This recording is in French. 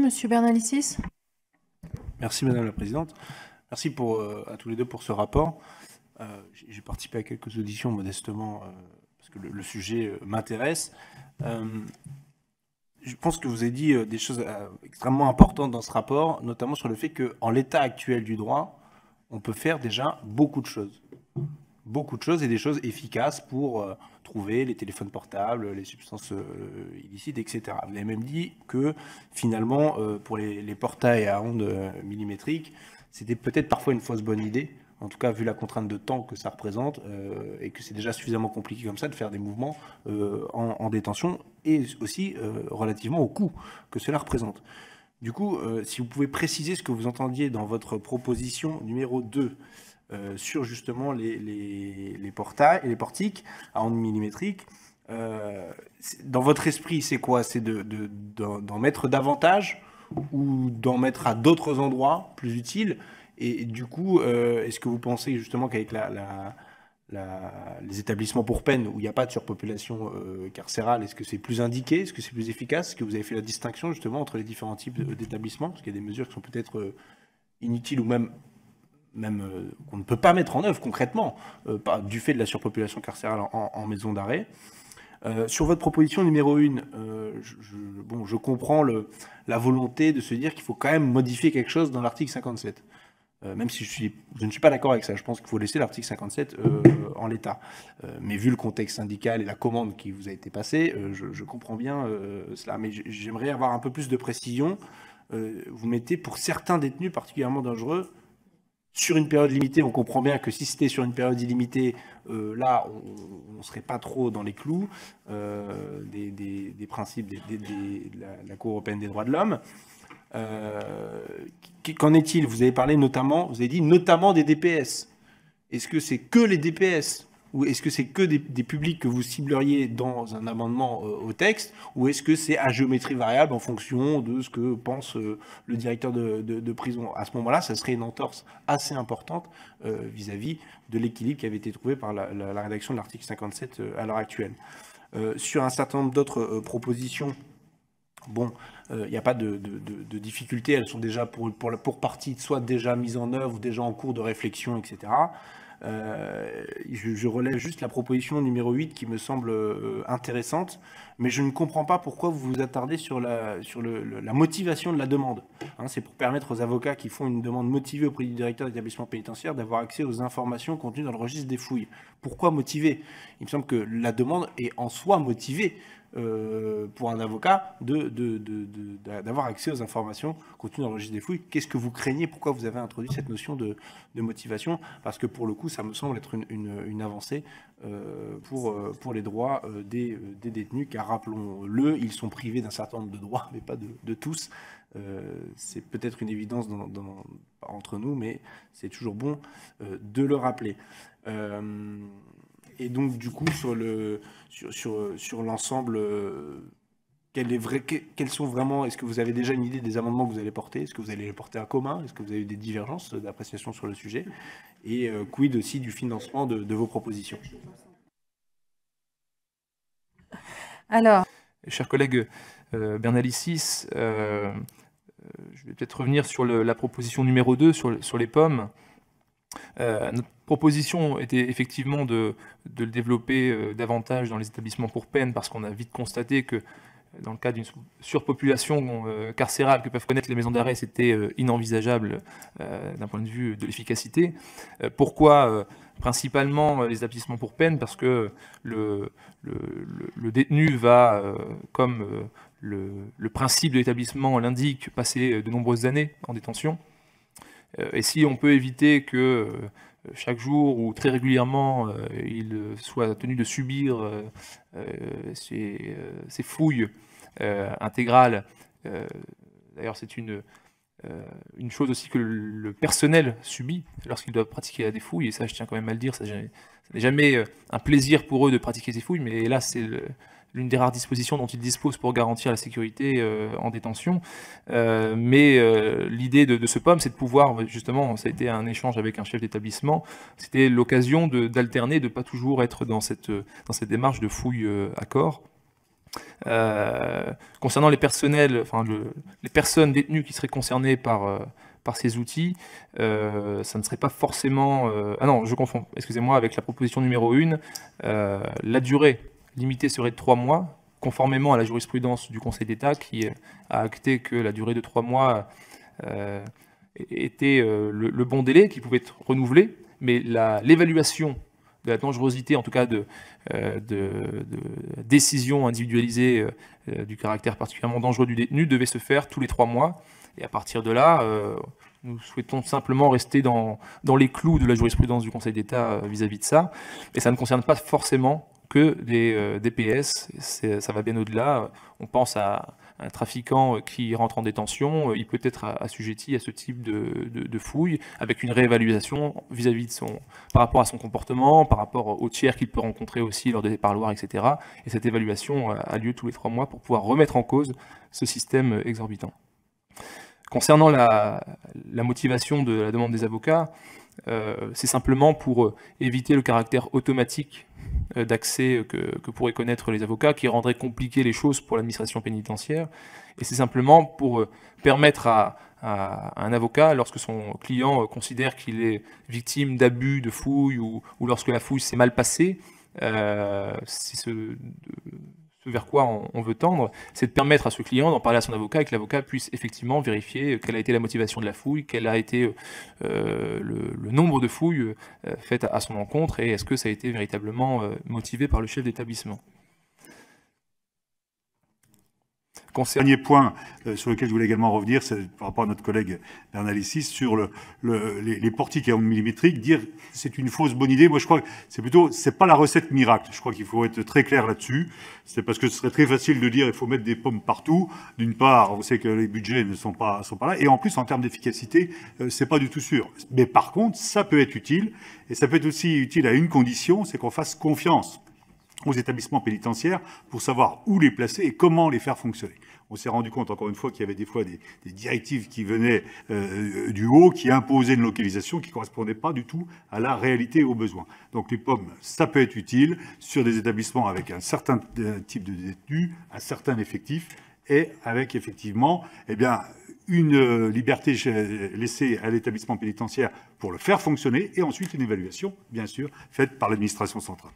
Monsieur Bernalicis. Merci Madame la Présidente. Merci pour, euh, à tous les deux pour ce rapport. Euh, j'ai participé à quelques auditions modestement euh, parce que le, le sujet m'intéresse. je pense que vous avez dit des choses extrêmement importantes dans ce rapport, notamment sur le fait qu'en l'état actuel du droit, on peut faire déjà beaucoup de choses beaucoup de choses et des choses efficaces pour euh, trouver les téléphones portables, les substances euh, illicites, etc. Vous avez même dit que finalement, euh, pour les, portails à ondes millimétriques, c'était peut-être parfois une fausse bonne idée, en tout cas vu la contrainte de temps que ça représente, et que c'est déjà suffisamment compliqué comme ça de faire des mouvements en, en, détention, et aussi relativement au coût que cela représente. Du coup, si vous pouvez préciser ce que vous entendiez dans votre proposition numéro 2, euh, sur justement les, portails et les portiques à ondes millimétriques. Euh, dans votre esprit, c'est quoi C'est d'en de, mettre davantage ou d'en mettre à d'autres endroits plus utiles et, du coup, euh, est-ce que vous pensez justement qu'avec les établissements pour peine où il n'y a pas de surpopulation carcérale, est-ce que c'est plus indiqué Est-ce que c'est plus efficace Est-ce que vous avez fait la distinction justement entre les différents types d'établissements Parce qu'il y a des mesures qui sont peut-être inutiles ou même même euh, qu'on ne peut pas mettre en œuvre concrètement euh, du fait de la surpopulation carcérale en, maison d'arrêt. Euh, sur votre proposition numéro 1, je, bon, je comprends le, la volonté de se dire qu'il faut quand même modifier quelque chose dans l'article 57. même si je, suis, je, ne suis pas d'accord avec ça, je pense qu'il faut laisser l'article 57 en l'état. mais vu le contexte syndical et la commande qui vous a été passée, je, comprends bien cela. Mais j'aimerais avoir un peu plus de précision. vous mettez pour certains détenus particulièrement dangereux sur une période limitée, on comprend bien que si c'était sur une période illimitée, euh, là, on ne serait pas trop dans les clous euh, des, principes de, la, Cour européenne des droits de l'homme. Euh, qu'en est-il Vous avez parlé notamment, vous avez dit notamment des DPS. Est-ce que c'est que les DPS ou est-ce que c'est que des, publics que vous cibleriez dans un amendement euh, au texte Ou est-ce que c'est à géométrie variable en fonction de ce que pense euh, le directeur de, prison À ce moment-là, ça serait une entorse assez importante euh, vis-à-vis de l'équilibre qui avait été trouvé par la, rédaction de l'article 57 à l'heure actuelle. sur un certain nombre d'autres propositions, bon, il n'y a pas de, difficultés, elles sont déjà pour, pour, pour partie soit déjà mises en œuvre ou déjà en cours de réflexion, etc. Euh, je, relève juste la proposition numéro 8 qui me semble euh, intéressante, mais je ne comprends pas pourquoi vous vous attardez sur la, sur la motivation de la demande. Hein, c'est pour permettre aux avocats qui font une demande motivée auprès du directeur d'établissement pénitentiaire d'avoir accès aux informations contenues dans le registre des fouilles. Pourquoi motiver Il me semble que la demande est en soi motivée. Euh, pour un avocat d'avoir de, accès aux informations contenues dans le registre des fouilles. Qu'est-ce que vous craignez Pourquoi vous avez introduit cette notion de, motivation Parce que pour le coup, ça me semble être une, avancée euh, pour, euh, pour les droits des, détenus, car rappelons-le, ils sont privés d'un certain nombre de droits, mais pas de, tous. c'est peut-être une évidence entre nous, mais c'est toujours bon de le rappeler et donc du coup sur le sur, l'ensemble euh, est quels sont vraiment est-ce que vous avez déjà une idée des amendements que vous allez porter est-ce que vous allez les porter en commun est-ce que vous avez des divergences d'appréciation sur le sujet et euh, quid aussi du financement de, vos propositions alors chers collègues euh, Bernalicis je vais peut-être revenir sur la proposition numéro 2 sur les pommes euh, notre proposition était effectivement de, le développer euh, davantage dans les établissements pour peine parce qu'on a vite constaté que euh, dans le cas d'une surpopulation carcérale que peuvent connaître les maisons d'arrêt, c'était inenvisageable d'un point de vue de l'efficacité. pourquoi principalement les établissements pour peine Parce que le détenu va, comme le, principe de l'établissement l'indique, passer de nombreuses années en détention. Euh, et si on peut éviter que euh, chaque jour ou très régulièrement euh, il soit tenu de subir ces, fouilles intégrales, d'ailleurs c'est une, une chose aussi que le personnel subit lorsqu'il doit pratiquer des fouilles, et ça je tiens quand même à le dire, ça, n'est jamais un plaisir pour eux de pratiquer ces fouilles, mais là c'est l'une des rares dispositions dont il dispose pour garantir la sécurité euh, en détention. Euh, mais euh, l'idée de, ce POM, c'est de pouvoir, justement, ça a été un échange avec un chef d'établissement, c'était l'occasion d'alterner, de ne pas toujours être dans cette, dans démarche de fouille à corps. concernant les personnels, enfin les personnes détenues qui seraient concernées par, par ces outils, ça ne serait pas forcément. ah non, je confonds, excusez-moi, avec la proposition numéro 1, la durée Limité serait de trois mois, conformément à la jurisprudence du Conseil d'État qui euh, a acté que la durée de trois mois euh, était euh, le, bon délai qui pouvait être renouvelé, mais l'évaluation de la dangerosité, en tout cas de, de, décision individualisée du caractère particulièrement dangereux du détenu, devait se faire tous les trois mois. Et à partir de là, nous souhaitons simplement rester dans, dans, les clous de la jurisprudence du Conseil d'État vis-à-vis de ça. Et ça ne concerne pas forcément que des euh, DPS. Ça va bien au-delà. On pense à un trafiquant euh, qui rentre en détention, euh, il peut être assujetti à ce type de, de, fouille avec une réévaluation vis-à-vis de son, par rapport à son comportement, par rapport aux tiers qu'il peut rencontrer aussi lors des parloirs, etc. Et cette évaluation a lieu tous les trois mois pour pouvoir remettre en cause ce système exorbitant. Concernant la, la motivation de la demande des avocats, euh, c'est simplement pour euh, éviter le caractère automatique euh, d'accès que, pourraient connaître les avocats, qui rendrait compliquées les choses pour l'administration pénitentiaire. Et c'est simplement pour permettre à, un avocat, lorsque son client considère qu'il est victime d'abus, de fouilles, ou, lorsque la fouille s'est mal passée, euh, ce, ce vers quoi on, veut tendre, c'est de permettre à ce client d'en parler à son avocat et que l'avocat puisse effectivement vérifier euh, quelle a été la motivation de la fouille, quel a été euh, euh, le, nombre de fouilles faites à, son encontre et est-ce que ça a été véritablement motivé par le chef d'établissement. Dernier point euh, sur lequel je voulais également revenir, c'est par rapport à notre collègue Bernalicis, sur les, portiques à ondes millimétriques, dire c'est une fausse bonne idée. Moi, je crois que c'est plutôt, c'est pas la recette miracle. Je crois qu'il faut être très clair là-dessus. C'est parce que ce serait très facile de dire il faut mettre des pommes partout. D'une part, on sait que les budgets ne sont pas, là. Et en plus, en termes d'efficacité, ce euh, c'est pas du tout sûr. Mais par contre, ça peut être utile. Et ça peut être aussi utile à une condition, c'est qu'on fasse confiance aux établissements pénitentiaires pour savoir où les placer et comment les faire fonctionner on s'est rendu compte, encore une fois, qu'il y avait des fois des, directives qui venaient euh, euh, du haut, qui imposaient une localisation qui ne correspondait pas du tout à la réalité et aux besoins. Donc les pommes, ça peut être utile sur des établissements avec un certain euh, type de détenus, un certain effectif, et avec effectivement eh bien, une liberté laissée à l'établissement pénitentiaire pour le faire fonctionner, et ensuite une évaluation, bien sûr, faite par l'administration centrale.